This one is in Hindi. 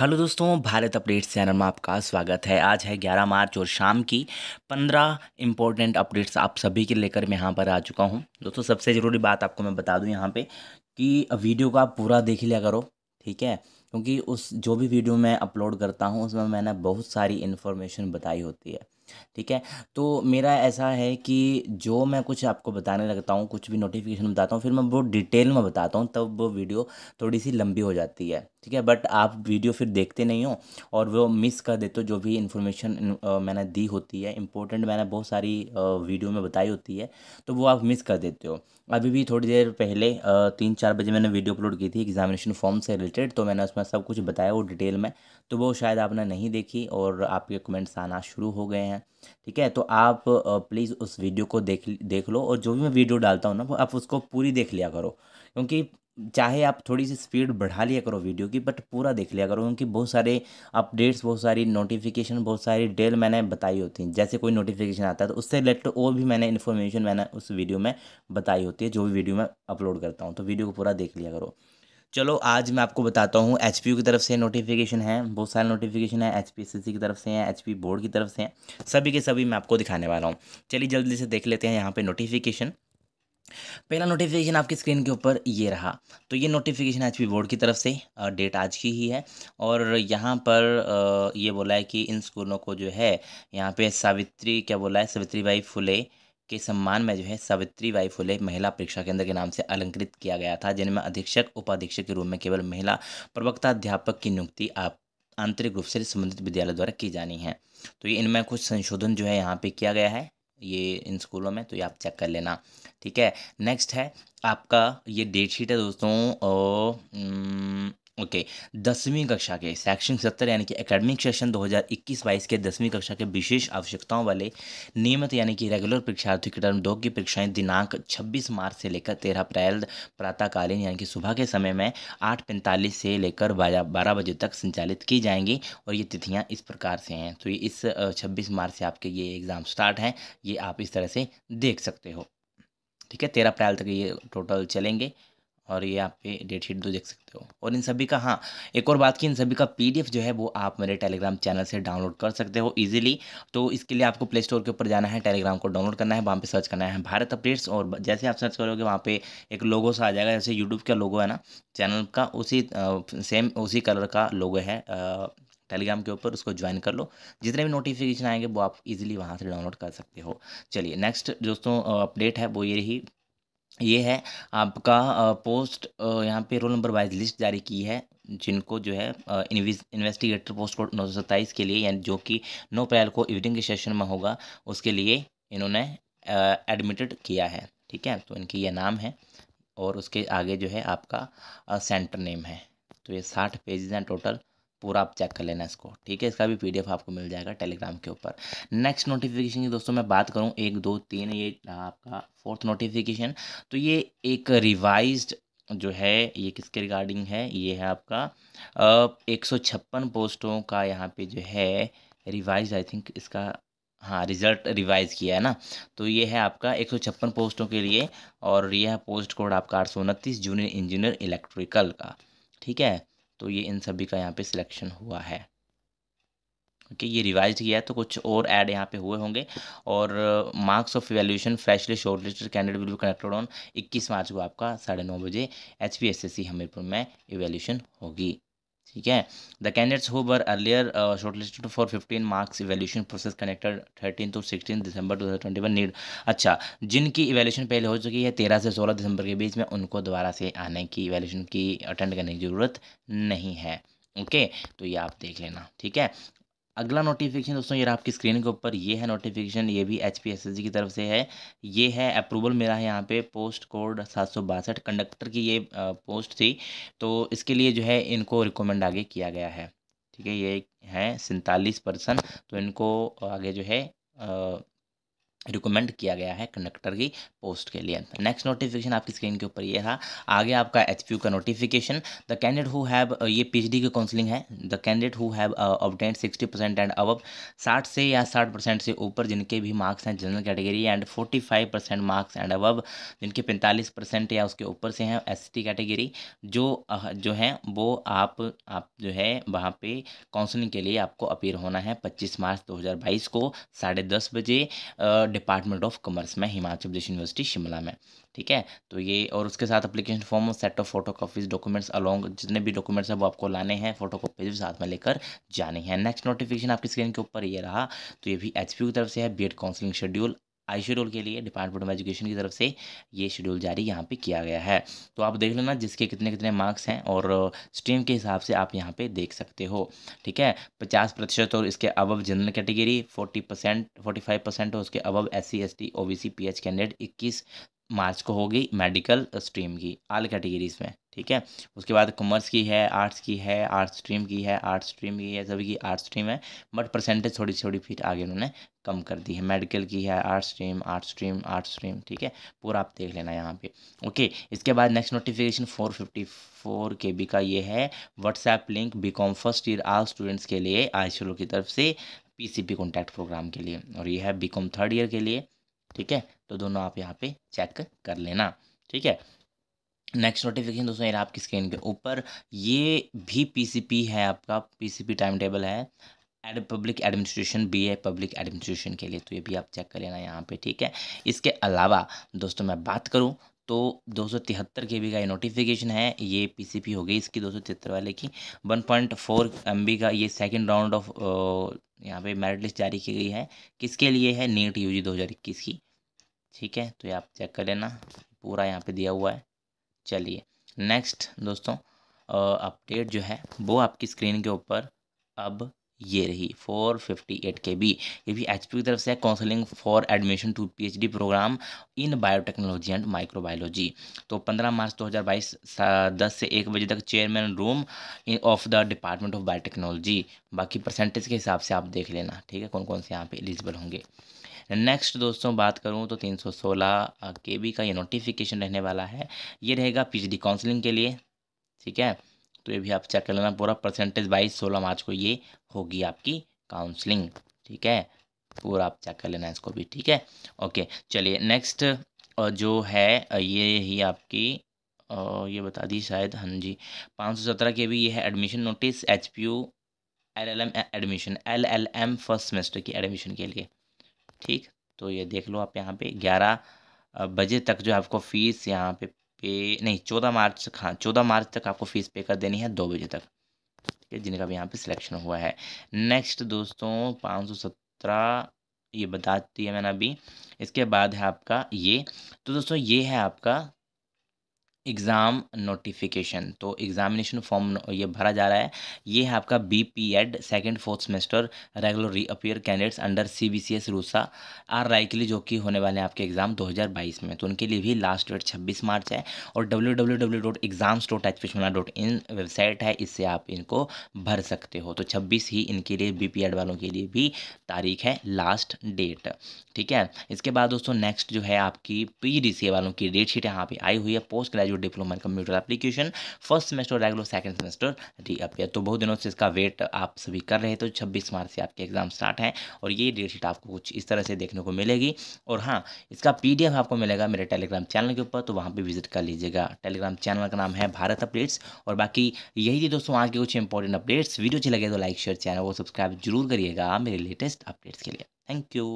हेलो दोस्तों भारत अपडेट्स चैनल में आपका स्वागत है आज है 11 मार्च और शाम की 15 इंपॉर्टेंट अपडेट्स आप सभी के लेकर मैं यहाँ पर आ चुका हूँ दोस्तों सबसे ज़रूरी बात आपको मैं बता दूँ यहाँ पे कि वीडियो का आप पूरा देख लिया करो ठीक है क्योंकि उस जो भी वीडियो मैं अपलोड करता हूँ उसमें मैंने बहुत सारी इन्फॉर्मेशन बताई होती है ठीक है तो मेरा ऐसा है कि जो मैं कुछ आपको बताने लगता हूँ कुछ भी नोटिफिकेशन बताता हूँ फिर मैं वो डिटेल में बताता हूँ तब वो वीडियो थोड़ी सी लंबी हो जाती है ठीक है बट आप वीडियो फिर देखते नहीं हो और वो मिस कर देते हो जो भी इन्फॉर्मेशन मैंने दी होती है इंपॉर्टेंट मैंने बहुत सारी वीडियो में बताई होती है तो वो आप मिस कर देते हो अभी भी थोड़ी देर पहले तीन चार बजे मैंने वीडियो अपलोड की थी एग्जामिनेशन फॉर्म से रिलेटेड तो मैंने उसमें सब कुछ बताया वो डिटेल में तो वो शायद आपने नहीं देखी और आपके कमेंट्स आना शुरू हो गए हैं ठीक है तो आप प्लीज़ उस वीडियो को देख देख लो और जो भी मैं वीडियो डालता हूँ ना आप उसको पूरी देख लिया करो क्योंकि चाहे आप थोड़ी सी स्पीड बढ़ा लिया करो वीडियो की बट पूरा देख लिया करो क्योंकि बहुत सारे अपडेट्स बहुत सारी नोटिफिकेशन बहुत सारी डेल मैंने बताई होती हैं जैसे कोई नोटिफिकेशन आता है तो उससे रिलेटेड और भी मैंने इन्फॉर्मेशन मैंने उस वीडियो में बताई होती है जो भी वीडियो मैं अपलोड करता हूँ तो वीडियो को पूरा देख लिया करो चलो आज मैं आपको बताता हूँ एच की तरफ से नोटिफिकेशन है बहुत सारे नोटिफिकेशन है एच की तरफ से हैं एच बोर्ड की तरफ से हैं सभी के सभी मैं आपको दिखाने वाला हूँ चलिए जल्दी से देख लेते हैं यहाँ पे नोटिफिकेशन पहला नोटिफिकेशन आपकी स्क्रीन के ऊपर ये रहा तो ये नोटिफिकेशन एच बोर्ड की तरफ से डेट आज की ही है और यहाँ पर ये बोला है कि इन स्कूलों को जो है यहाँ पे सावित्री क्या बोला है सावित्री बाई फुले के सम्मान में जो है सावित्री बाई फुले महिला परीक्षा केंद्र के नाम से अलंकृत किया गया था जिनमें अधीक्षक उपाधीक्षक के रूप में केवल महिला प्रवक्ता अध्यापक की नियुक्ति आप आंतरिक रूप से संबंधित विद्यालय द्वारा की जानी है तो ये इनमें कुछ संशोधन जो है यहाँ पे किया गया है ये इन स्कूलों में तो ये आप चेक कर लेना ठीक है नेक्स्ट है आपका ये डेट शीट है दोस्तों ओके okay. दसवीं कक्षा के सेक्शन सत्तर यानी कि एकेडमिक सेशन 2021-22 के दसवीं कक्षा के विशेष आवश्यकताओं वाले नियमित यानी कि रेगुलर परीक्षार्थी के टर्म दो की परीक्षाएं दिनांक 26 मार्च से लेकर 13 अप्रैल प्रातःकालीन यानी कि सुबह के समय में आठ पैंतालीस से लेकर बारह बजे तक संचालित की जाएंगी और ये तिथियाँ इस प्रकार से हैं तो ये इस छब्बीस मार्च से आपके ये एग्ज़ाम स्टार्ट हैं ये आप इस तरह से देख सकते हो ठीक है तेरह अप्रैल तक ये टोटल चलेंगे और ये आप पे डेट शीट दो देख सकते हो और इन सभी का हाँ एक और बात की इन सभी का पीडीएफ जो है वो आप मेरे टेलीग्राम चैनल से डाउनलोड कर सकते हो इजीली तो इसके लिए आपको प्ले स्टोर के ऊपर जाना है टेलीग्राम को डाउनलोड करना है वहाँ पे सर्च करना है भारत अपडेट्स और जैसे आप सर्च करोगे वहाँ पे एक लोगो सा आ जाएगा जैसे यूट्यूब का लोगो है ना चैनल का उसी सेम उसी कलर का लोगो है टेलीग्राम के ऊपर उसको ज्वाइन कर लो जितने भी नोटिफिकेशन आएंगे वो आप इजीली वहाँ से डाउनलोड कर सकते हो चलिए नेक्स्ट दोस्तों अपडेट है वो ये रही ये है आपका पोस्ट यहाँ पे रोल नंबर वाइज लिस्ट जारी की है जिनको जो है इन्वेस्टिगेटर पोस्ट कोड नौ सौ सत्ताईस के लिए यानी जो कि नौ अप्रैल को इवनिंग के सेशन में होगा उसके लिए इन्होंने एडमिटेड किया है ठीक है तो इनकी ये नाम है और उसके आगे जो है आपका सेंटर नेम है तो ये साठ पेजेस हैं टोटल पूरा आप चेक कर लेना इसको ठीक है इसका भी पीडीएफ आपको मिल जाएगा टेलीग्राम के ऊपर नेक्स्ट नोटिफिकेशन की दोस्तों मैं बात करूँ एक दो तीन ये आपका फोर्थ नोटिफिकेशन तो ये एक रिवाइज्ड जो है ये किसके रिगार्डिंग है ये है आपका एक सौ छप्पन पोस्टों का यहाँ पर जो है रिवाइज आई थिंक इसका हाँ रिज़ल्ट रिवाइज़ किया है ना तो ये है आपका एक सौ छप्पन पोस्टों के लिए और यह पोस्ट कोड आपका आठ सौ उनतीस जूनियर इंजीनियर इलेक्ट्रिकल का ठीक है तो ये इन सभी का यहाँ पे सिलेक्शन हुआ है ओके ये रिवाइज किया है तो कुछ और ऐड यहाँ पे हुए होंगे और marks of evaluation freshly short candidate will connected on 21 मार्च को आपका साढ़े नौ बजे एच पी हमीरपुर में इवेल्यूशन होगी ठीक है the candidates who were earlier shortlisted for fifteen marks evaluation process connected thirteen to sixteen December two thousand twenty one need अच्छा जिनकी इवेल्यूशन पहले हो चुकी है तेरह से सोलह दिसंबर के बीच में उनको दोबारा से आने की इवेल्यूशन की अटेंड करने की ज़रूरत नहीं है ओके okay, तो ये आप देख लेना ठीक है अगला नोटिफिकेशन दोस्तों ये आपकी स्क्रीन के ऊपर ये है नोटिफिकेशन ये भी एच पी की तरफ से है ये है अप्रूवल मेरा है यहाँ पे पोस्ट कोड सात सौ बासठ कंडक्टर की ये पोस्ट थी तो इसके लिए जो है इनको रिकमेंड आगे किया गया है ठीक है ये है सैंतालीस परसेंट तो इनको आगे जो है रिकमेंड किया गया है कंडक्टर की पोस्ट के लिए नेक्स्ट नोटिफिकेशन आपकी स्क्रीन के ऊपर ये रहा आगे आपका एच का notification the candidate who have ये पीएचडी की काउंसलिंग है the candidate who have obtained sixty percent and अब साठ से या साठ परसेंट से ऊपर जिनके भी मार्क्स हैं general category and forty five percent marks and अब जिनके पैंतालीस परसेंट या उसके ऊपर से हैं एस कैटेगरी जो uh, जो है वो आप आप जो है वहाँ पर काउंसलिंग के लिए आपको अपीयर होना है पच्चीस मार्च दो को साढ़े बजे uh, डिपार्टमेंट ऑफ कॉमर्स में हिमाचल प्रदेश यूनिवर्सिटी शिमला में ठीक है तो ये और उसके साथ अप्लीकेशन फॉर्म और set of photocopies documents along जितने भी डॉक्यूमेंट्स हैं वो आपको लाने हैं फोटो कॉपीज भी साथ में लेकर जाने हैं नेक्स्ट नोटिफिकेशन आपकी स्क्रीन के ऊपर ये रहा तो ये भी एच की तरफ से है बी काउंसलिंग शेड्यूल आई शेड्यूल के लिए डिपार्टमेंट ऑफ एजुकेशन की तरफ से ये शेड्यूल जारी यहाँ पे किया गया है तो आप देख लेना जिसके कितने कितने मार्क्स हैं और स्ट्रीम के हिसाब से आप यहाँ पे देख सकते हो ठीक है पचास प्रतिशत और इसके above general category forty percent forty five percent और उसके above S C S T O B C P H candidate इक्कीस मार्च को होगी मेडिकल स्ट्रीम की आल कैटेगरीज में ठीक है उसके बाद कॉमर्स की है आर्ट्स की है आर्ट्स स्ट्रीम की है आर्ट्स स्ट्रीम की है सभी की आर्ट्स स्ट्रीम है बट परसेंटेज थोड़ी थोड़ी फिर आगे उन्होंने कम कर दी है मेडिकल की है arts stream arts stream arts stream ठीक है पूरा आप देख लेना यहाँ पे ओके इसके बाद next notification four fifty four के बी का ये है WhatsApp link B com first year all students के लिए आई सी की तरफ से पी सी पी प्रोग्राम के लिए और ये है बी कॉम थर्ड ईयर के लिए ठीक है तो दोनों आप यहाँ पे चेक कर लेना ठीक है नेक्स्ट नोटिफिकेशन दोस्तों यार आपकी स्क्रीन के ऊपर ये भी पीसीपी है आपका पीसीपी टाइम टेबल है ed public administration B A public administration के लिए तो ये भी आप चेक कर लेना यहाँ पे ठीक है इसके अलावा दोस्तों मैं बात करूँ तो दो सौ तिहत्तर के बी का ये नोटिफिकेशन है ये पीसीपी हो गई इसकी दो सौ तिहत्तर वाले की one point four M B का ये सेकेंड राउंड ऑफ यहाँ पे मेरिट लिस्ट जारी की गई है किसके लिए है नीट यू जी दो हज़ार इक्कीस की ठीक है तो ये आप चेक कर लेना पूरा यहाँ पे दिया हुआ है चलिए नेक्स्ट दोस्तों अपडेट जो है वो आपकी स्क्रीन के ऊपर अब ये रही four fifty eight K B ये भी एच की तरफ से है counselling for admission to PhD program in biotechnology and microbiology तो पंद्रह मार्च दो हज़ार बाईस दस से एक बजे तक chairman room of the department of biotechnology बाकी परसेंटेज के हिसाब से आप देख लेना ठीक है कौन कौन से यहाँ पे एलिजिबल होंगे नेक्स्ट दोस्तों बात करूँ तो तीन के बी का ये नोटिफिकेशन रहने वाला है ये रहेगा पी काउंसलिंग के लिए ठीक है तो ये भी आप चेक कर लेना पूरा परसेंटेज वाइज सोलह मार्च को ये होगी आपकी काउंसलिंग ठीक है पूरा आप चेक कर लेना इसको भी ठीक है ओके चलिए नेक्स्ट जो है ये ही आपकी ये बता दी शायद हाँ जी पाँच सौ सत्रह के भी ये है admission notice H P U L L M admission L L M first semester की एडमिशन के लिए ठीक तो ये देख लो आप यहाँ पे ग्यारह बजे तक जो आपको फ़ीस यहाँ पे पे नहीं चौदह मार्च तक हाँ चौदह मार्च तक आपको फ़ीस पे कर देनी है दो बजे तक ठीक है जिनका भी यहाँ पे सिलेक्शन हुआ है नेक्स्ट दोस्तों पाँच सौ सत्रह ये बता दिया मैंने अभी इसके बाद है आपका ये तो दोस्तों ये है आपका एग्ज़ाम नोटिफिकेशन तो एग्ज़ामिनेशन फॉर्म ये भरा जा रहा है ये है आपका B P Ed second fourth semester regular reappear candidates under C B C S RUSA आर राय के लिए जो कि होने वाले हैं आपके एग्ज़ाम 2022 में तो उनके लिए भी लास्ट डेट 26 मार्च है और W W W dot exams dot H P dot in website है इससे आप इनको भर सकते हो तो छब्बीस ही इनके लिए बी पी एड वालों के लिए भी तारीख है लास्ट डेट ठीक है इसके बाद दोस्तों नेक्स्ट जो है आपकी पी डी सी वालों की डेट शीट यहाँ पर आई हुई है पोस्ट ग्रेजुएट जो diploma in computer application first semester regular second semester reappear तो बहुत दिनों से इसका वेट आप सभी कर रहे तो छब्बीस मार्च से आपके एग्जाम स्टार्ट हैं और ये डेट शीट आपको कुछ इस तरह से देखने को मिलेगी और हाँ इसका पी आपको मिलेगा मेरे टेलीग्राम चैनल के ऊपर तो वहाँ पर विजिट कर लीजिएगा टेलीग्राम चैनल का नाम है भारत अपडेट्स और बाकी यही थी दोस्तों आज के कुछ इंपॉर्टेंट अपडेट्स वीडियो अच्छी लगे तो लाइक शेयर चैनल को सब्सक्राइब जरूर करिएगा मेरे लेटेस्ट अपडेट्स के लिए थैंक यू